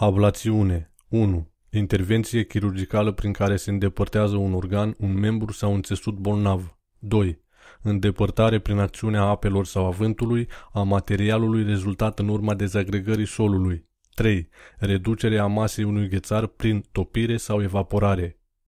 Ablațiune 1. Intervenție chirurgicală prin care se îndepărtează un organ, un membru sau un țesut bolnav. 2. Îndepărtare prin acțiunea apelor sau a vântului a materialului rezultat în urma dezagregării solului. 3. Reducerea masei unui ghețar prin topire sau evaporare.